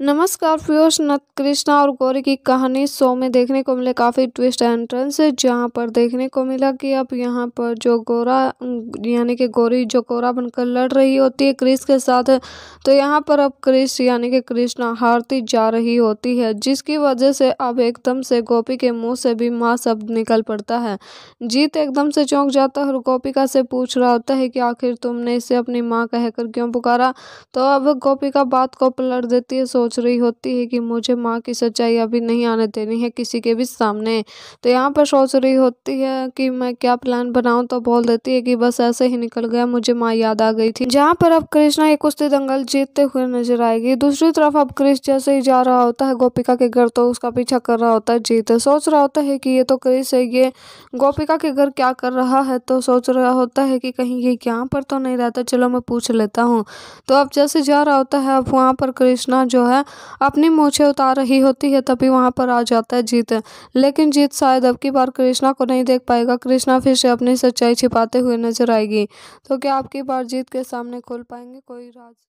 नमस्कार पीयूष नत कृष्णा और गौरी की कहानी शो में देखने को मिले काफ़ी ट्विस्ट एंट्रेंस टर्न्स जहाँ पर देखने को मिला कि अब यहाँ पर जो गोरा यानी कि गौरी जो गोरा बनकर लड़ रही होती है क्रिस के साथ तो यहाँ पर अब क्रिस यानी कि कृष्णा हारती जा रही होती है जिसकी वजह से अब एकदम से गोपी के मुँह से भी माँ शब्द निकल पड़ता है जीत एकदम से चौंक जाता है और गोपिका से पूछ रहा होता है कि आखिर तुमने इसे अपनी माँ कहकर क्यों पुकारा तो अब गोपिका बात को पलट देती है सोच रही होती है कि मुझे माँ की सच्चाई अभी नहीं आने देनी है किसी के भी सामने तो यहाँ पर सोच रही होती है कि मैं क्या प्लान बनाऊँ तो बोल देती है कि बस ऐसे ही निकल गया मुझे माँ याद आ गई थी जहाँ पर अब कृष्णा एक कुश्ती दंगल जीतते हुए नजर आएगी दूसरी तरफ अब कृष्ण जैसे ही जा रहा होता है गोपिका के घर तो उसका पीछा कर रहा होता है जीत सोच रहा होता है कि ये तो कृष्ण है ये गोपिका के घर क्या कर रहा है तो सोच रहा होता है कि कहीं ये यहाँ पर तो नहीं रहता चलो मैं पूछ लेता हूँ तो अब जैसे जा रहा होता है अब वहाँ पर कृष्णा जो है है अपनी मूछे उतार रही होती है तभी वहाँ पर आ जाता है जीत लेकिन जीत शायद अब की बार कृष्णा को नहीं देख पाएगा कृष्णा फिर से अपनी सच्चाई छिपाते हुए नजर आएगी तो क्या आपकी बार जीत के सामने खोल पाएंगे कोई राज